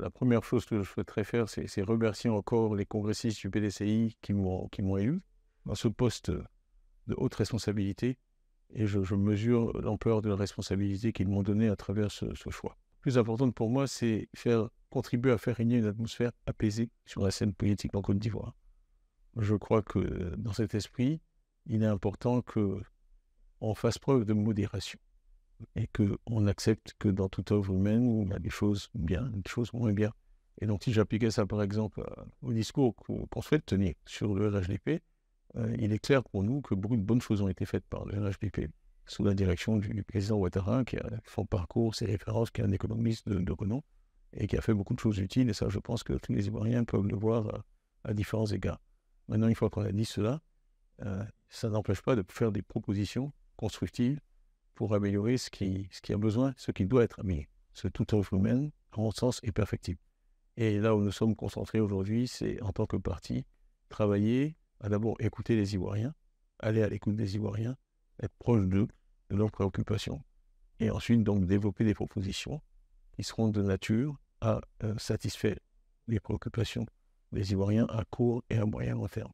La, première chose que je souhaiterais faire, c'est remercier encore les congressistes du PDCI qui m'ont élu dans ce poste de haute responsabilité. Et je, mesure l'ampleur de la responsabilité qu'ils m'ont donnée à travers ce, ce choix. Plus importante pour moi, c'est faire contribuer à faire régner une atmosphère apaisée sur la scène politique en Côte d'Ivoire. Je crois que dans cet esprit, il est important qu'on fasse preuve de modération et qu'on accepte que dans toute œuvre humaine, il y a des choses bien, des choses moins bien. Et donc, si j'appliquais ça, par exemple, euh, au discours qu'on souhaite tenir sur le RHDP, euh, il est clair pour nous que beaucoup de bonnes choses ont été faites par le RHDP, sous la direction du président Ouattara, qui a son parcours, ses références, qui est un économiste de, renom, et qui a fait beaucoup de choses utiles. Et ça, je pense que tous les Ivoiriens peuvent le voir euh, à, différents égards. Maintenant, une fois qu'on a dit cela, ça n'empêche pas de faire des propositions constructives pour améliorer ce qui, ce qui a besoin, ce qui doit être amélioré. Ce tout-offre œuvre humaine, sens, est perfectible. Et là où nous sommes concentrés aujourd'hui, c'est en tant que parti, travailler à d'abord écouter les Ivoiriens, aller à l'écoute des Ivoiriens, être proche de leurs préoccupations, et ensuite donc développer des propositions qui seront de nature à euh, satisfaire les préoccupations des Ivoiriens à court et à moyen terme.